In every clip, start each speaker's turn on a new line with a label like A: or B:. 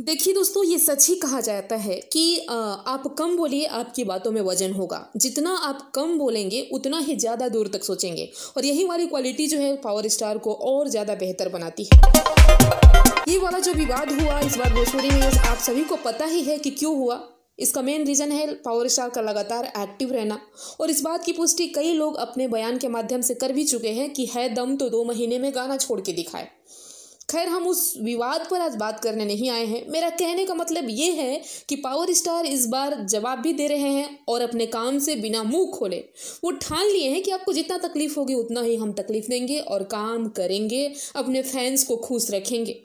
A: देखिए दोस्तों ये सच ही कहा जाता है कि आप कम बोलिए आपकी बातों में वजन होगा जितना आप कम बोलेंगे उतना ही ज़्यादा दूर तक सोचेंगे और यही वाली क्वालिटी जो है पावर स्टार को और ज़्यादा बेहतर बनाती है ये वाला जो विवाद हुआ इस बार भोजपुरी में आप सभी को पता ही है कि क्यों हुआ इसका मेन रीज़न है पावर स्टार का लगातार एक्टिव रहना और इस बात की पुष्टि कई लोग अपने बयान के माध्यम से कर भी चुके हैं कि है दम तो दो महीने में गाना छोड़ के दिखाए खैर हम उस विवाद पर आज बात करने नहीं आए हैं मेरा कहने का मतलब ये है कि पावर स्टार इस बार जवाब भी दे रहे हैं और अपने काम से बिना मुंह खोले वो ठान लिए हैं कि आपको जितना तकलीफ होगी उतना ही हम तकलीफ देंगे और काम करेंगे अपने फैंस को खुश रखेंगे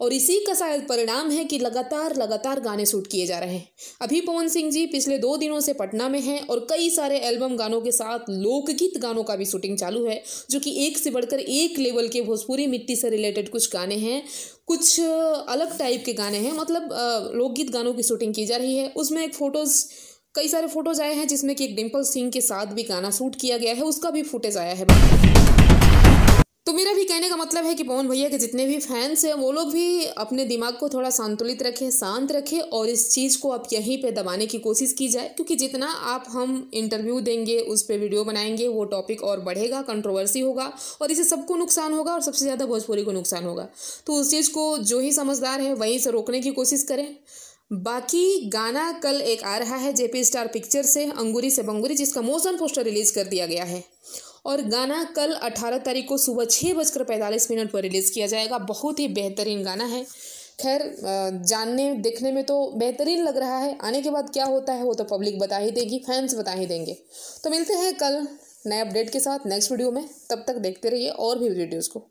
A: और इसी का शायद परिणाम है कि लगातार लगातार गाने शूट किए जा रहे हैं अभी पवन सिंह जी पिछले दो दिनों से पटना में हैं और कई सारे एल्बम गानों के साथ लोकगीत गानों का भी शूटिंग चालू है जो कि एक से बढ़कर एक लेवल के भोजपुरी मिट्टी से रिलेटेड कुछ गाने हैं कुछ अलग टाइप के गाने हैं मतलब लोकगीत गानों की शूटिंग की जा रही है उसमें एक फ़ोटोज़ कई सारे फ़ोटोज़ आए हैं जिसमें कि एक डिम्पल सिंह के साथ भी गाना शूट किया गया है उसका भी फुटेज आया है तो मेरा भी कहने का मतलब है कि पवन भैया के जितने भी फैंस हैं वो लोग भी अपने दिमाग को थोड़ा संतुलित रखें शांत रखें और इस चीज़ को आप यहीं पे दबाने की कोशिश की जाए क्योंकि जितना आप हम इंटरव्यू देंगे उस पर वीडियो बनाएंगे वो टॉपिक और बढ़ेगा कंट्रोवर्सी होगा और इसे सबको नुकसान होगा और सबसे ज़्यादा भोजपुरी को नुकसान होगा तो उस चीज़ को जो ही समझदार है वहीं से रोकने की कोशिश करें बाकी गाना कल एक आ रहा है जेपी स्टार पिक्चर से अंगूरी से बंगूरी जिसका मोशन पोस्टर रिलीज कर दिया गया है और गाना कल अठारह तारीख को सुबह छः बजकर पैंतालीस मिनट पर रिलीज़ किया जाएगा बहुत ही बेहतरीन गाना है खैर जानने देखने में तो बेहतरीन लग रहा है आने के बाद क्या होता है वो तो पब्लिक बता ही देगी फैंस बता ही देंगे तो मिलते हैं कल नए अपडेट के साथ नेक्स्ट वीडियो में तब तक देखते रहिए और भी वीडियोज़ को